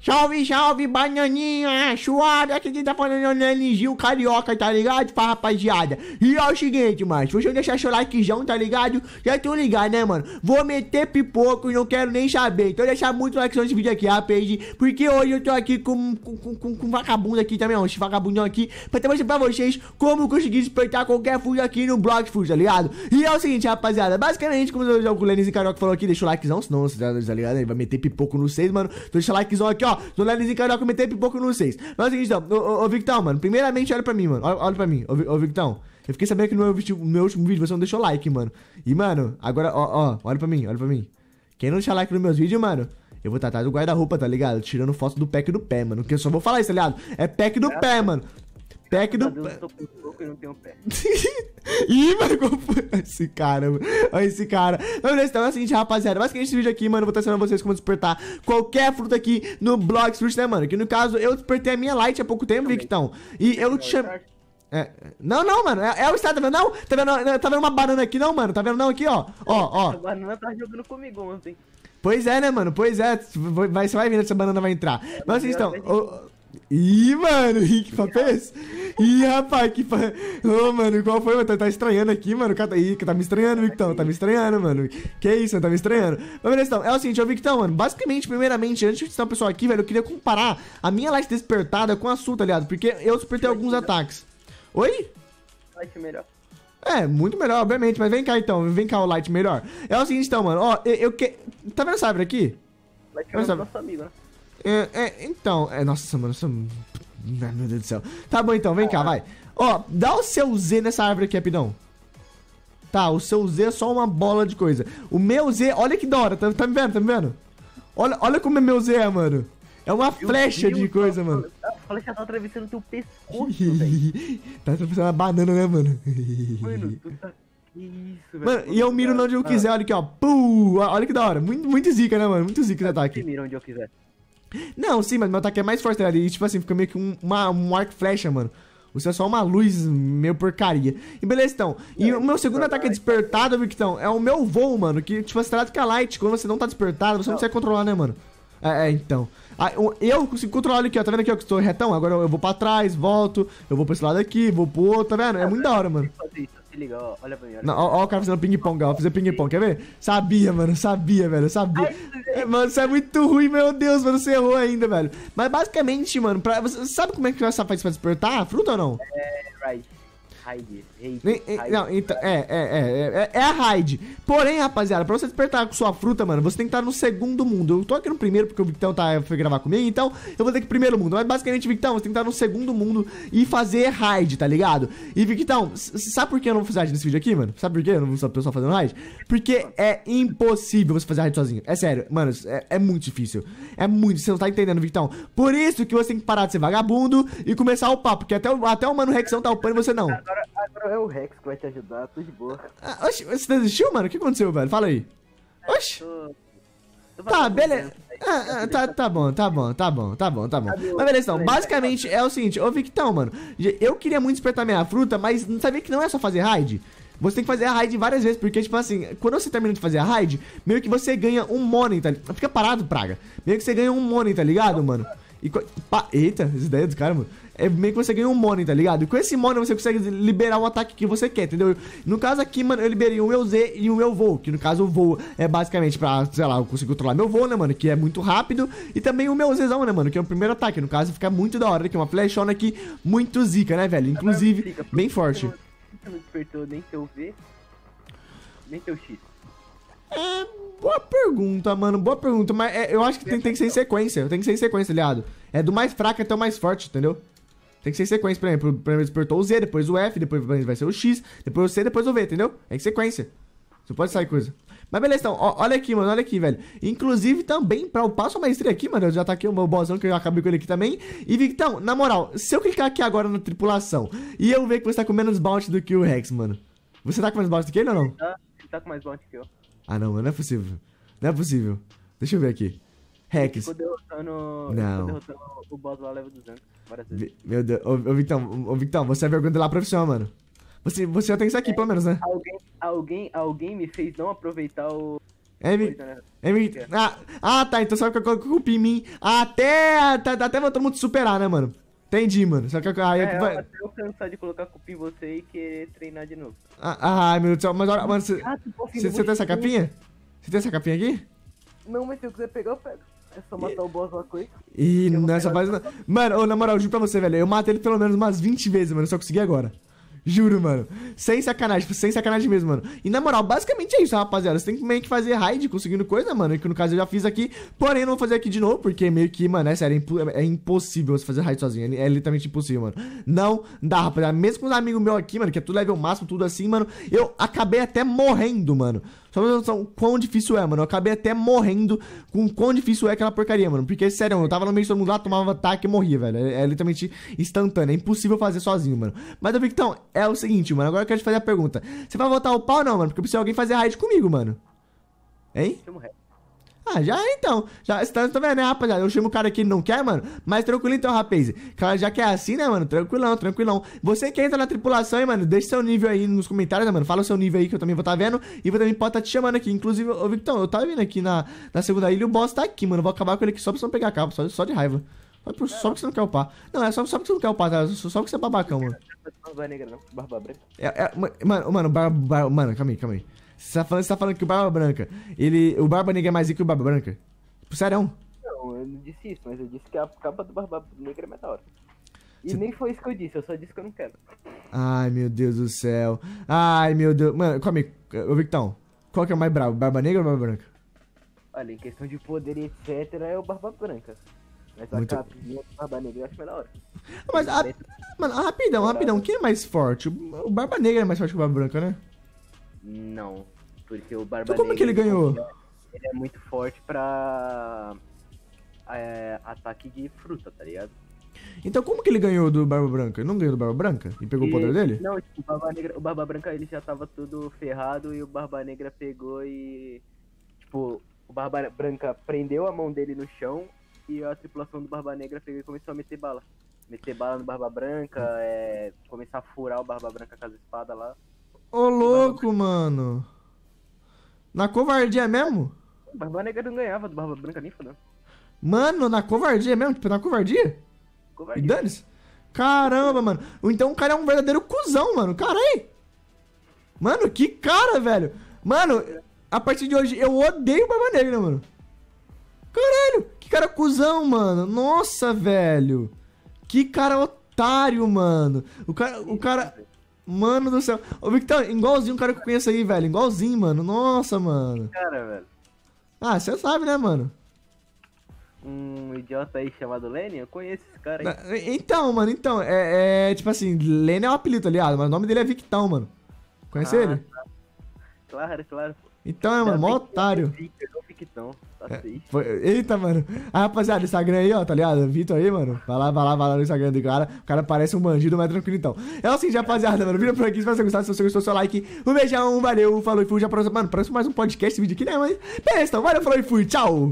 Salve, salve, bananinha, suave, aqui quem tá falando é o Nelly Gil Carioca, tá ligado? Fala, rapaziada. E é o seguinte, mano, se você deixar seu likezão, tá ligado? Já tô ligado, né, mano? Vou meter pipoco e não quero nem saber. Então deixar muito likezão nesse vídeo aqui, rapaz, porque hoje eu tô aqui com, com, com, com um vagabundo aqui também, ó, esse vagabundão aqui, pra mostrar pra vocês como conseguir despertar qualquer food aqui no Block Food, tá ligado? E é o seguinte, rapaziada, basicamente, como o Lenis e Carioca falou aqui, deixa o likezão, senão, tá ligado? Ele vai meter pipoco no 6, mano. Então deixa o likezão aqui, ó ó. No Lelis e Carioca eu pipoco pipoca no Mas é o seguinte, então, ô, ô, Victão, mano. Primeiramente, olha pra mim, mano. Olha, olha pra mim, ô, ô Victão. Eu fiquei sabendo que no meu, no meu último vídeo você não deixou like, mano. E, mano, agora, ó, ó, olha pra mim, olha pra mim. Quem não deixar like nos meus vídeos, mano, eu vou estar atrás do guarda-roupa, tá ligado? Tirando foto do pack do pé, mano. Que eu só vou falar isso, tá ligado? É pack do é. pé, mano. Pack do. eu tô e não tenho pé. Ih, mano, esse cara, mano. Olha esse cara. Então, beleza, então é o seguinte, tá assim, rapaziada. Basicamente, esse vídeo aqui, mano, eu vou estar ensinando vocês como despertar qualquer fruta aqui no Blox Fruit, né, mano? Que no caso, eu despertei a minha light há pouco tempo, Victão. E eu te É, não, não, mano. É, é o estado, tá vendo? Não, tá vendo, né, tá vendo uma banana aqui, não, mano? Tá vendo não aqui, ó? Ó, ó. A banana tá jogando comigo ontem. Pois é, né, mano? Pois é. Vai, você vai ver se essa banana vai entrar. É, Mas então. estão. Ih, mano, que papo é esse? Ih, rapaz, que papo... Ô, mano, qual foi, mano? Tá, tá estranhando aqui, mano. Tá, ih, tá me estranhando, Victão. Tá me estranhando, mano. Que isso, mano? Tá me estranhando. Mas, beleza, então. É o seguinte, ô, Victão, mano. Basicamente, primeiramente, antes de estar o pessoal aqui, velho, eu queria comparar a minha light despertada com a sua, tá ligado? Porque eu despertei alguns ataques. Oi? Light melhor. É, muito melhor, obviamente. Mas vem cá, então. Vem cá, o light melhor. É o seguinte, então, mano. Ó, eu, eu que... Tá vendo essa árvore aqui? Light é nosso amigo, né? É, é, então, é, nossa, mano, meu Deus do céu. Tá bom então, vem cá, vai. Ó, dá o seu Z nessa árvore aqui, rapidão. Tá, o seu Z é só uma bola de coisa. O meu Z, olha que da hora, tá, tá me vendo, tá me vendo? Olha, olha como é meu Z é, mano. É uma meu flecha Deus de coisa, mano. A flecha tá atravessando teu pescoço, velho. tá atravessando a banana, né, mano? mano, tu tá... Que isso, velho. Mano, e eu miro onde eu ah. quiser, olha aqui, ó. Pum! Olha que da hora. Muito, muito zica, né, mano? Muito zica esse ataque. Eu miro onde eu quiser. Não, sim, mas meu ataque é mais forte, tá E, tipo assim, fica meio que um, uma, um arco flecha, mano. O seu é só uma luz meio porcaria. E beleza, então. E é, o meu segundo ataque é despertado, Victão, é o meu voo, mano. Que, tipo, você trata com Light. Quando você não tá despertado, você não, consegue controlar, né, mano? É, é então. Ah, eu consigo controlar ele aqui, ó. Tá vendo aqui, ó, que estou retão? Agora eu vou pra trás, volto. Eu vou pra esse lado aqui, vou pro outro, tá vendo? É muito da hora, mano liga, ó. Olha pra mim. Olha não, pra mim. Ó, ó, o cara fazendo ping-pong, ó. Fazer ping-pong, quer ver? Sabia, mano. Sabia, velho. Sabia. Ai, é, mano, isso é muito ruim, meu Deus, mano. Você errou ainda, velho. Mas basicamente, mano, pra... você sabe como é que você faz pra despertar? Fruta ou não? É, right. Raid. Não, então, é, é, é, é, a Raid. Porém, rapaziada, pra você despertar com sua fruta, mano, você tem que estar no segundo mundo. Eu tô aqui no primeiro porque o Victão tá, foi gravar comigo, então eu vou ter que primeiro mundo. Mas basicamente, Victão, você tem que estar no segundo mundo e fazer Raid, tá ligado? E Victão, sabe por que eu não vou fazer Raid nesse vídeo aqui, mano? Sabe por que eu não vou o pessoal fazendo Raid? Porque é impossível você fazer Raid sozinho. É sério, mano, é, é muito difícil. É muito, você não tá entendendo, Victão. Por isso que você tem que parar de ser vagabundo e começar a upar, porque até o, até o Mano Rexão tá upando e você não. Agora Agora, agora é o Rex que vai te ajudar, tudo de boa. Ah, você desistiu, mano? O que aconteceu, velho? Fala aí. É, Oxi. tá, beleza. Ah, ah, tá, tá bom, tá bom, tá bom, tá bom, tá bom. Mas beleza, então, basicamente é o seguinte, ô Victão, mano, eu queria muito despertar minha fruta, mas não sabia que não é só fazer raid? Você tem que fazer a raid várias vezes, porque, tipo assim, quando você termina de fazer a raid, meio que você ganha um money, tá ligado? Fica parado, praga. Meio que você ganha um money, tá ligado, mano? E, pá, eita, as ideias do cara, mano. É meio que você ganha um Mono, tá ligado? E com esse Mono você consegue liberar o ataque que você quer, entendeu? No caso aqui, mano, eu liberei um Z e um Eu Vou, que no caso o Voo é basicamente pra, sei lá, eu consigo controlar meu Voo, né, mano? Que é muito rápido. E também o meu Zão, né, mano? Que é o primeiro ataque. No caso, fica muito da hora, que é uma flechona aqui muito zica, né, velho? Inclusive, é, bem forte. Você não despertou nem teu V, nem teu X. É Boa pergunta, mano. Boa pergunta. Mas é, eu acho que tem, tem, que ser em sequência. Tem que ser em sequência, aliado. É do mais fraco até o mais forte, entendeu? Tem que ser em sequência, por exemplo. Primeiro despertou o Z, depois o F, depois vai ser o X, depois o C, depois o V, entendeu? É em sequência. Você pode sair coisa. Mas beleza, então, ó, olha aqui, mano, olha aqui, velho. Inclusive, também, pra o passo a maestria aqui, mano, eu já tá aqui o meu bossão, que eu acabei com ele aqui também. E, Victão, na moral, se eu clicar aqui agora na tripulação e eu ver que você tá com menos bounty do que o Rex, mano, você tá com menos bounty do que ele ou não? Ele tá, ele tá com mais bounty que eu. Ah, não, não é possível. Não é possível. Deixa eu ver aqui. Rex. Ficou derrotando, não. derrotando o boss lá level 200 Meu Deus. Ô, ô Vitão, ô, Victão, você é vergonha de lá profissional, mano. Você, você já tem isso aqui, é, pelo menos, né? Alguém, alguém, alguém me fez não aproveitar o... É, me... né? é, me... ah, ah, tá, então sabe o que eu coloco em mim? Até, até, até todo mundo superar, né, mano? Entendi, mano. Só que aí é, é vai... Até eu cansar de colocar cupim em você e querer treinar de novo. Ah, ah meu Deus do céu. Mas agora mano, você ah, tem essa capinha? Você tem essa capinha aqui? Não, mas se eu quiser pegar, eu pego. É só matar e... o boss lá com ele. Ih, nessa é fase não. Mano, ô, na moral, eu juro pra você, velho. Eu matei ele pelo menos umas 20 vezes, mano. Eu só consegui agora. Juro, mano. Sem sacanagem, tipo, sem sacanagem mesmo, mano. E na moral, basicamente é isso, rapaziada. Você tem que meio que fazer raid conseguindo coisa, mano. Que no caso eu já fiz aqui. Porém, não vou fazer aqui de novo, porque meio que, mano, é sério, é, é impossível você fazer raid sozinho. É, é, literalmente impossível, mano. Não dá, rapaziada. Mesmo com os amigos meus aqui, mano, que é tudo level máximo, tudo assim, mano. Eu acabei até morrendo, mano. Só pra noção quão difícil é, mano. Eu acabei até morrendo com quão difícil é aquela porcaria, mano. Porque, sério, eu tava no meio de todo mundo lá, tomava ataque e morria, velho. É, é, literalmente instantâneo. É impossível fazer sozinho, mano. Mas eu vi que então, é o seguinte, mano. Agora eu quero te fazer a pergunta. Você vai voltar o pau não, mano? Porque eu preciso de alguém fazer raid comigo, mano. Hein? Tamo ah, já então. Já, estamos também, tá, tá né, rapaziada? Eu chamo o cara que ele não quer, mano. Mas tranquilo então, rapaz. Cara, já que é assim, né, mano? Tranquilão, tranquilão. Você que entra na tripulação, hein, mano, deixa seu nível aí nos comentários, né, mano? Fala o seu nível aí que eu também vou estar tá vendo. E vou também pode estar tá te chamando aqui. Inclusive, ô Victor, eu tava vindo aqui na, na segunda ilha e o boss tá aqui, mano. vou acabar com ele aqui só pra você não pegar cabo, só, só de raiva. Só, porque você não quer upar. Não, é só, só porque você não quer upar, tá? Só, só porque você é babacão, mano. Barba É, é, mano, mano, bar, bar, mano, calma aí, calma aí. Você tá falando, você tá falando que o Barba Branca, ele, o Barba Negra é mais rico que o Barba Branca? Tipo, serão? Não, eu não disse isso, mas eu disse que a capa do Barba Negra é mais da hora. E você... nem foi isso que eu disse, eu só disse que eu não quero. Ai, meu Deus do céu. Ai, meu Deus. Mano, come, ô Victão, qual que é o mais bravo Barba Negra ou Barba Branca? Olha, em questão de poder e etc, é o Barba Branca. Mas Muito... a capinha do Barba Negra eu acho melhor. Mas, a... Ah, mano, rapidão, rapidão. Quem é mais forte? O Barba Negra é mais forte que o Barba Branca, né? Não. Porque o Barba então, como é que ele ganhou? É- ele é muito forte pra é, ataque de fruta, tá ligado? Então como que ele ganhou do Barba Branca? Ele não ganhou do Barba Branca? E pegou e, o poder dele? Não, tipo, o Barba, Negra, o Barba Branca ele já tava tudo ferrado e o Barba Negra pegou e. Tipo, o Barba Branca prendeu a mão dele no chão e a tripulação do Barba Negra pegou e começou a meter bala. Meter bala no Barba Branca, é, começar a furar o Barba Branca com as espadas lá. Ô, louco, mano. Na covardia mesmo? Barba Negra não ganhava do Barba Branca nem fodendo. Mano, na covardia mesmo? Tipo, na covardia? Covardia. E Caramba, mano. Então o cara é um verdadeiro cuzão, mano. Caralho. Mano, que cara, velho. Mano, a partir de hoje eu odeio Barba Negra, mano. Caralho, que cara cuzão, mano. Nossa, velho. Que cara otário, mano. O cara, o cara, Mano do céu. Ô, Victor, igualzinho um cara que eu conheço aí, velho. Igualzinho, mano. Nossa, mano. Cara, velho. Ah, você sabe, né, mano? Um idiota aí chamado Lenny? Eu conheço esse cara aí. Então, mano, então. É, é tipo assim, Lenny é um apelido, aliado, tá mas o nome dele é Victão, mano. Conhece ah, ele? Tá. Claro, claro. Então, é, mano, mó é otário. Jequitão. Tá é, safe. Foi, eita, mano. Ah, rapaziada, Instagram aí, ó, tá ligado? Vitor aí, mano. Vai lá, vai lá, vai lá no Instagram do cara. O cara parece um bandido, mas é tranquilo então. É o assim, seguinte, rapaziada, mano. Vira por aqui, se você gostar, Se você gostou, seu like. Um beijão, valeu, falou e fui. Já próximo, mano, próximo mais um podcast, esse vídeo aqui, né? Mas, beleza, então, valeu, falou e fui. Tchau.